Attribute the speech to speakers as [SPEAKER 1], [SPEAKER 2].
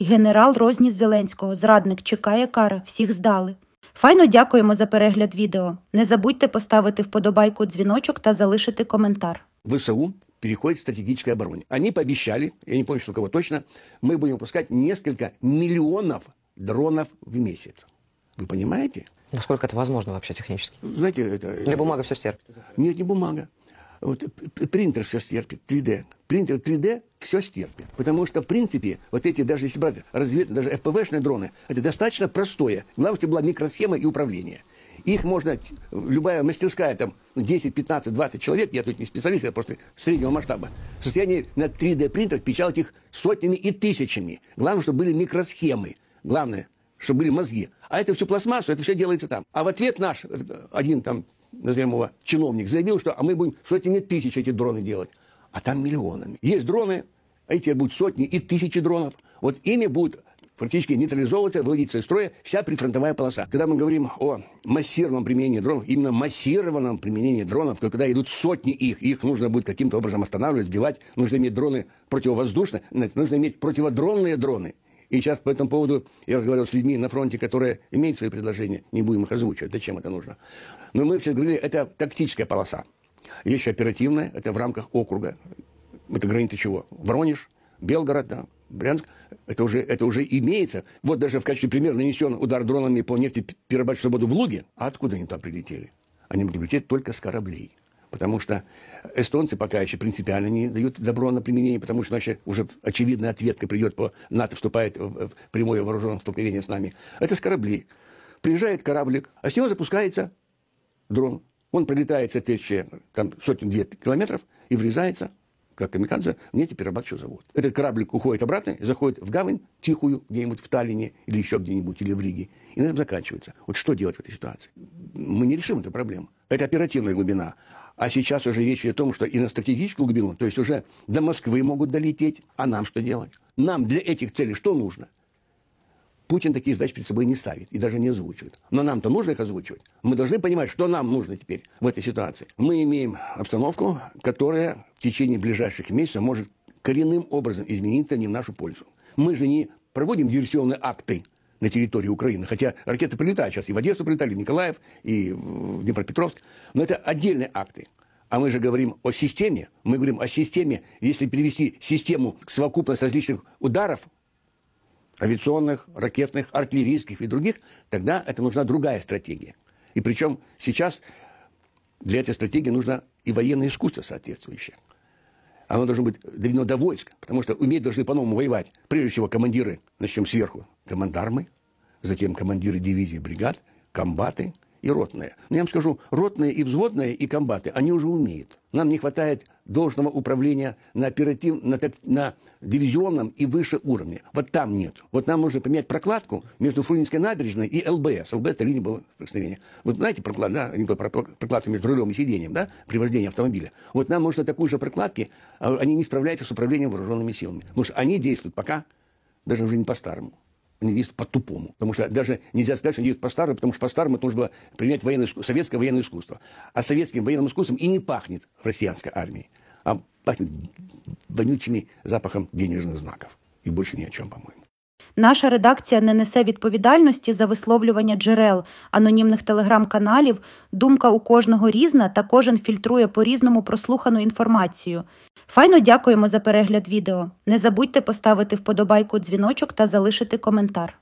[SPEAKER 1] Генерал розніс Зеленського, зрадник чекає кара, всіх здали. Файно дякуємо за перегляд відео. Не забудьте поставити вподобайку дзвіночок та залишити коментар.
[SPEAKER 2] ВСУ переходит к стратегической обороне. Они пообещали, я не помню, что кого точно, мы будем выпускать несколько миллионов дронов в месяц. Вы понимаете? Насколько это возможно вообще технически? Знаете, это... Или бумага все стерпит? Нет, не бумага. Вот принтер все стерпит, 3D. Принтер 3D все стерпит. Потому что, в принципе, вот эти, даже если брать разведные, даже FPV шные дроны, это достаточно простое. Главное, чтобы была микросхема и управление. Их можно, любая мастерская, там, 10, 15, 20 человек, я тут не специалист, я просто среднего масштаба, в состоянии на 3D принтерах печатать их сотнями и тысячами. Главное, чтобы были микросхемы. Главное, чтобы были мозги. А это все пластмассу, это все делается там. А в ответ наш, э, один там назовем чиновник, заявил, что а мы будем сотнями тысяч эти дроны делать, а там миллионами. Есть дроны, а эти будут сотни и тысячи дронов. Вот ими будут фактически нейтрализовываться, выводиться из строя вся прифронтовая полоса. Когда мы говорим о массированном применении дронов, именно массированном применении дронов, когда идут сотни их, их нужно будет каким-то образом останавливать, сбивать, нужно иметь дроны противовоздушные, нужно иметь противодронные дроны. И сейчас по этому поводу я разговаривал с людьми на фронте, которые имеют свои предложения. Не будем их озвучивать. Зачем это нужно? Но мы все говорили, это тактическая полоса. Есть еще оперативная, это в рамках округа. Это граница чего? Воронеж, Белгород, да, Брянск. Это уже, это уже имеется. Вот даже в качестве примера нанесен удар дронами по нефти Перерабатывающей свободу в Луге. А откуда они туда прилетели? Они могли прилететь только с кораблей потому что эстонцы пока еще принципиально не дают добро на применение, потому что иначе уже очевидная ответка придет по НАТО, вступает в прямое вооруженное столкновение с нами. Это с кораблей. Приезжает кораблик, а с него запускается дрон. Он прилетает соответствующие там, сотни-две километров и врезается, как американцы, в нефтеперерабатывающий завод. Этот кораблик уходит обратно и заходит в гавань тихую, где-нибудь в Таллине или еще где-нибудь, или в Риге. И на этом заканчивается. Вот что делать в этой ситуации? Мы не решим эту проблему. Это оперативная глубина. А сейчас уже речь идет о том, что и на стратегическую глубину, то есть уже до Москвы могут долететь. А нам что делать? Нам для этих целей что нужно? Путин такие задачи перед собой не ставит и даже не озвучивает. Но нам-то нужно их озвучивать. Мы должны понимать, что нам нужно теперь в этой ситуации. Мы имеем обстановку, которая в течение ближайших месяцев может коренным образом измениться не в нашу пользу. Мы же не проводим диверсионные акты на территории Украины. Хотя ракеты прилетают сейчас. И в Одессу прилетали, и Николаев, и в Днепропетровск. Но это отдельные акты. А мы же говорим о системе. Мы говорим о системе. Если перевести систему к совокупности различных ударов, авиационных, ракетных, артиллерийских и других, тогда это нужна другая стратегия. И причем сейчас для этой стратегии нужно и военное искусство соответствующее оно должно быть доведено до войск, потому что уметь должны по-новому воевать. Прежде всего, командиры, начнем сверху, командармы, затем командиры дивизии бригад, комбаты – и ротные, Но я вам скажу, ротные и взводные, и комбаты, они уже умеют. Нам не хватает должного управления на, оператив, на, на дивизионном и выше уровне. Вот там нет. Вот нам нужно поменять прокладку между Фрунзенской набережной и ЛБС. ЛБС – это линия было прикосновения. Вот знаете прокладка, да, не прокладка между рулем и сиденьем, да, при вождении автомобиля. Вот нам нужно такую же прокладки, а они не справляются с управлением вооруженными силами. Потому что они действуют пока даже уже не по-старому они действуют по-тупому. Потому что даже нельзя сказать, что они действуют по-старому, потому что по-старому это нужно было применять военное, советское военное искусство. А советским военным искусством и не пахнет в россиянской армии, а пахнет вонючими запахом денежных знаков. И больше ни о чем, по-моему.
[SPEAKER 1] Наша редакція не несе відповідальності за висловлювання джерел анонімних телеграм-каналів. Думка у кожного різна та кожен фільтрує по різному прослухану інформацію. Файно дякуємо за перегляд відео. Не забудьте поставити вподобайку дзвіночок та залишити коментар.